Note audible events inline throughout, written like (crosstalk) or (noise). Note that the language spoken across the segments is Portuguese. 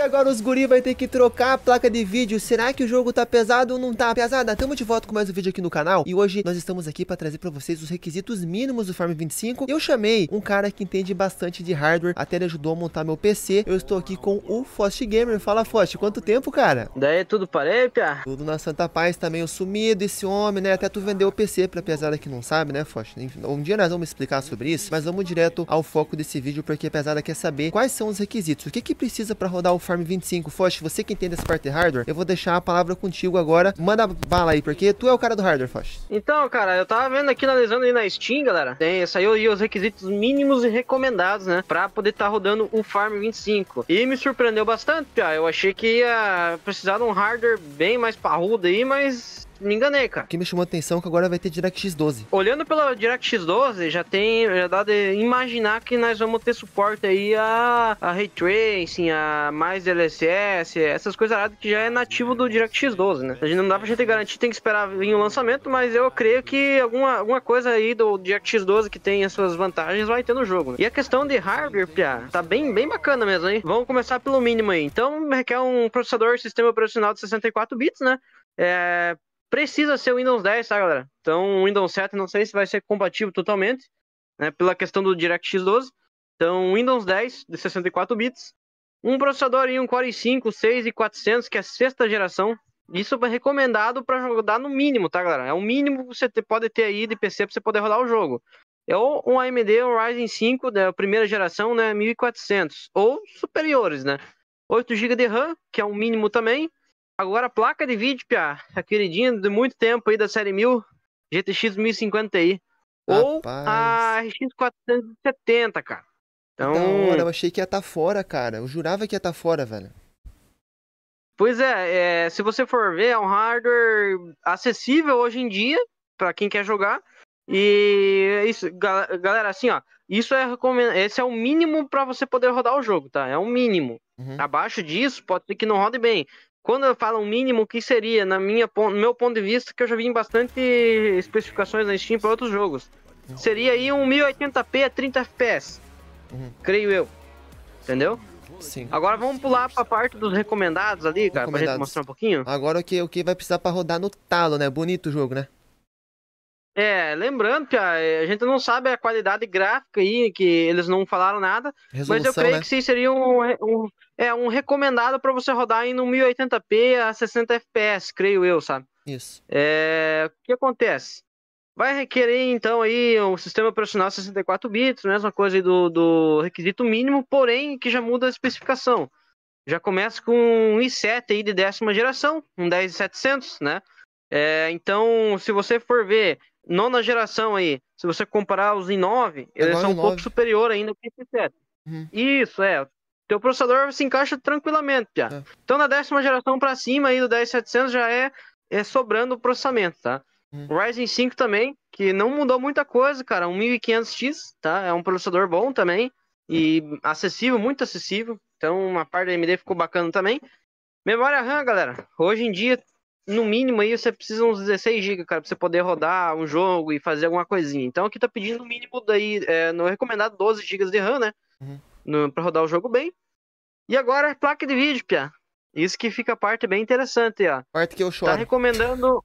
que agora os guri vai ter que trocar a placa de vídeo. Será que o jogo tá pesado ou não tá pesada? Tamo de volta com mais um vídeo aqui no canal. E hoje nós estamos aqui pra trazer pra vocês os requisitos mínimos do Farm 25. Eu chamei um cara que entende bastante de hardware. Até ele ajudou a montar meu PC. Eu estou aqui com o Fost Gamer. Fala, Fost. Quanto tempo, cara? Daí é tudo parei, pia? Tudo na Santa Paz. Tá meio sumido esse homem, né? Até tu vendeu o PC pra pesada que não sabe, né, Fost? Um dia nós vamos explicar sobre isso. Mas vamos direto ao foco desse vídeo. Porque a pesada quer saber quais são os requisitos. O que que precisa pra rodar o Farm Farm 25. Foch, você que entende essa parte de hardware, eu vou deixar a palavra contigo agora. Manda bala aí, porque tu é o cara do hardware, Foch. Então, cara, eu tava vendo aqui, analisando aí na Steam, galera. Tem, saiu aí os requisitos mínimos e recomendados, né? Pra poder estar tá rodando o Farm 25. E me surpreendeu bastante, ah, Eu achei que ia precisar de um hardware bem mais parrudo aí, mas me enganei, cara. O que me chamou a atenção é que agora vai ter DirectX 12. Olhando pela DirectX 12, já tem, já dá de imaginar que nós vamos ter suporte aí a, a Ray Tracing, a mais LSS, essas coisas que já é nativo do DirectX 12, né? A gente não dá pra gente garantir, tem que esperar vir o lançamento, mas eu creio que alguma, alguma coisa aí do DirectX 12 que tem as suas vantagens vai ter no jogo. Né? E a questão de hardware, Pia, tá bem, bem bacana mesmo, hein? Vamos começar pelo mínimo aí. Então, requer um processador sistema operacional de 64 bits, né? É, precisa ser o Windows 10, tá, galera? Então, o Windows 7 não sei se vai ser compatível totalmente, né, pela questão do DirectX 12. Então, Windows 10 de 64 bits, um processador e um Core i5 6 e 400, que é a sexta geração. Isso é recomendado para rodar no mínimo, tá, galera? É o mínimo que você pode ter aí de PC para você poder rodar o jogo. É ou um AMD Ryzen 5 da né, primeira geração, né, 1400 ou superiores, né? 8 GB de RAM, que é o um mínimo também, Agora, a placa de vídeo, Pia, a queridinha de muito tempo aí da série 1000, GTX 1050 aí. Ou a RX 470, cara. Então... hora, eu achei que ia estar tá fora, cara. Eu jurava que ia estar tá fora, velho. Pois é, é, se você for ver, é um hardware acessível hoje em dia, para quem quer jogar. E é isso, galera, assim, ó, isso é esse é o mínimo para você poder rodar o jogo, tá? É o mínimo. Uhum. Abaixo disso, pode ser que não rode bem. Quando eu falo um mínimo, o que seria, na minha, no meu ponto de vista, que eu já vi em bastante especificações na Steam para outros jogos. Seria aí um 1080p a 30 fps. Uhum. Creio eu. Entendeu? Sim. Agora vamos pular pra parte dos recomendados ali, cara, recomendados. pra gente mostrar um pouquinho. Agora o que, o que vai precisar pra rodar no talo, né? Bonito o jogo, né? É, lembrando que é, a, gente não sabe a qualidade gráfica aí, que eles não falaram nada, Resolução, mas eu creio né? que sim seria um, um, é um recomendado para você rodar em no 1080p a 60 fps, creio eu, sabe? Isso. É, o que acontece? Vai requerer então aí um sistema operacional 64 bits, mesma né? coisa aí do, do requisito mínimo, porém que já muda a especificação. Já começa com um i7 aí de décima geração, um 10700, né? É, então, se você for ver nona geração aí, se você comparar os i9, eles é são um pouco superior ainda que o i7. Uhum. Isso, é. Teu processador se encaixa tranquilamente já. É. Então, na décima geração para cima aí do 10700 já é, é sobrando o processamento, tá? Hum. Ryzen 5 também, que não mudou muita coisa, cara. 1500X, tá? É um processador bom também. E é. acessível, muito acessível. Então, uma parte da AMD ficou bacana também. Memória RAM, galera. Hoje em dia, no mínimo aí, você precisa uns 16 GB, cara, pra você poder rodar um jogo e fazer alguma coisinha. Então, aqui tá pedindo no mínimo daí, é, no recomendado 12 GB de RAM, né? Uhum para rodar o jogo bem. E agora, placa de vídeo, Pia. Isso que fica a parte bem interessante, ó. Parte que eu tá choro. Tá recomendando.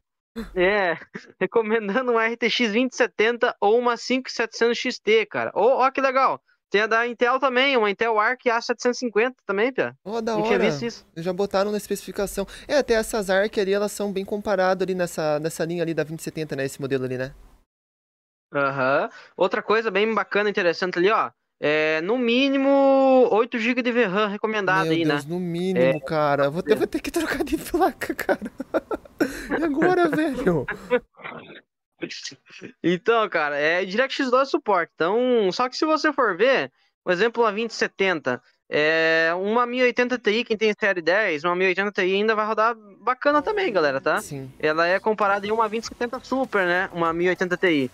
é, (laughs) recomendando uma RTX 2070 ou uma 5700 XT, cara. Ou, ó, que legal. Tem a da Intel também, uma Intel Arc A750 também, Pia. Ó, oh, da hora. Tinha visto isso. Já botaram na especificação. É, até essas Arc ali, elas são bem comparadas ali nessa, nessa linha ali da 2070, né? Esse modelo ali, né? Aham. Uhum. Outra coisa bem bacana, interessante ali, ó. É, no mínimo 8 GB de VRAM recomendado Meu aí, né? Deus, né? No mínimo, é... cara. Tá vou ter, vou ter que trocar de placa, cara. (laughs) E agora, velho? (laughs) Então, cara, é DirectX 2 suporte. Então, só que se você for ver, por exemplo, a 2070, é, uma 1080 Ti, quem tem série 10, uma 1080 Ti ainda vai rodar bacana também, galera, tá? Sim. Ela é comparada em uma 2070 Super, né? Uma 1080 Ti.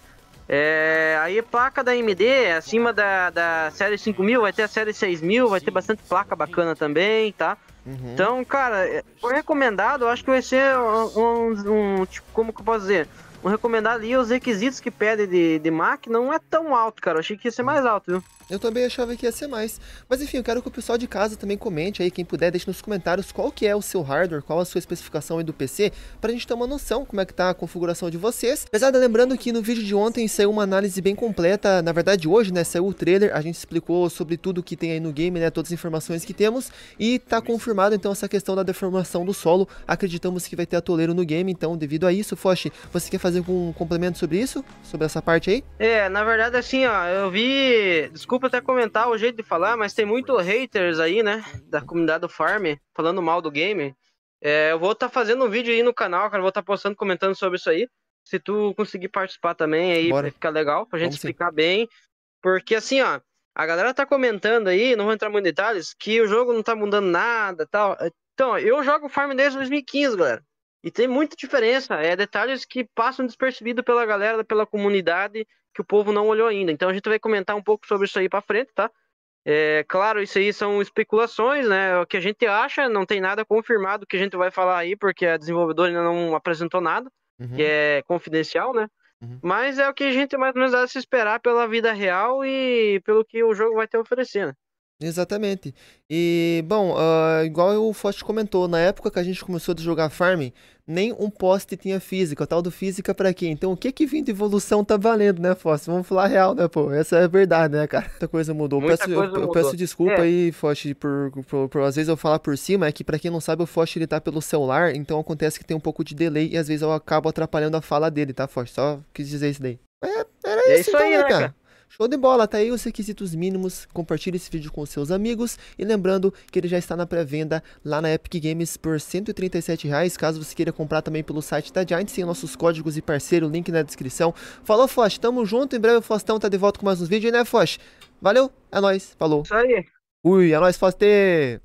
É, aí placa da AMD acima da, da série 5000, vai ter a série 6000, vai ter bastante placa bacana também, tá? Uhum. Então, cara, foi é, recomendado, acho que vai ser um, um, um, tipo, como que eu posso dizer? Um recomendado ali, os requisitos que pedem de, de máquina não é tão alto, cara. Eu achei que ia ser mais alto, viu? Eu também achava que ia ser mais. Mas enfim, eu quero que o pessoal de casa também comente aí, quem puder, deixe nos comentários qual que é o seu hardware, qual a sua especificação aí do PC, pra gente ter uma noção como é que tá a configuração de vocês. Pesada, lembrando que no vídeo de ontem saiu uma análise bem completa, na verdade hoje, né, saiu o trailer, a gente explicou sobre tudo que tem aí no game, né, todas as informações que temos, e tá confirmado então essa questão da deformação do solo, acreditamos que vai ter atoleiro no game, então devido a isso, Foch, você quer fazer algum complemento sobre isso? Sobre essa parte aí? É, na verdade assim, ó, eu vi, desculpa desculpa até comentar o jeito de falar, mas tem muito haters aí, né? Da comunidade do farm, falando mal do game. É, eu vou estar tá fazendo um vídeo aí no canal, cara. Vou estar tá postando, comentando sobre isso aí. Se tu conseguir participar também aí, Bora. vai ficar legal pra gente Vamos explicar sim. bem. Porque assim, ó, a galera tá comentando aí, não vou entrar muito em detalhes, que o jogo não tá mudando nada tal. Então, eu jogo farm desde 2015, galera. E tem muita diferença, é detalhes que passam despercebido pela galera, pela comunidade, que o povo não olhou ainda. Então a gente vai comentar um pouco sobre isso aí para frente, tá? É, claro, isso aí são especulações, né? O que a gente acha, não tem nada confirmado que a gente vai falar aí, porque a desenvolvedora ainda não apresentou nada, uhum. que é confidencial, né? Uhum. Mas é o que a gente mais ou menos dá se esperar pela vida real e pelo que o jogo vai ter oferecendo. né? Exatamente. E, bom, uh, igual o Foch comentou, na época que a gente começou a jogar farming, nem um poste tinha física, tal do física para quê? Então o que que vindo de evolução tá valendo, né, Foch? Vamos falar real, né, pô? Essa é a verdade, né, cara? Muita coisa mudou. Muita peço, coisa eu, mudou. eu, peço desculpa é. aí, Foch, por, por, por, às vezes eu falar por cima, é que para quem não sabe, o Foch ele tá pelo celular, então acontece que tem um pouco de delay e às vezes eu acabo atrapalhando a fala dele, tá, Foch? Só quis dizer isso daí. É, era é isso, isso então, aí, né, né cara? cara? Show de bola, tá aí os requisitos mínimos. Compartilhe esse vídeo com seus amigos e lembrando que ele já está na pré-venda lá na Epic Games por R$ reais, caso você queira comprar também pelo site da Giant, tem nossos códigos e parceiro, link na descrição. Falou, Foch, tamo junto, em breve o Fostão tá de volta com mais uns vídeos, né, Foch? Valeu, é nóis, falou. Isso aí. Ui, é nóis, Foster!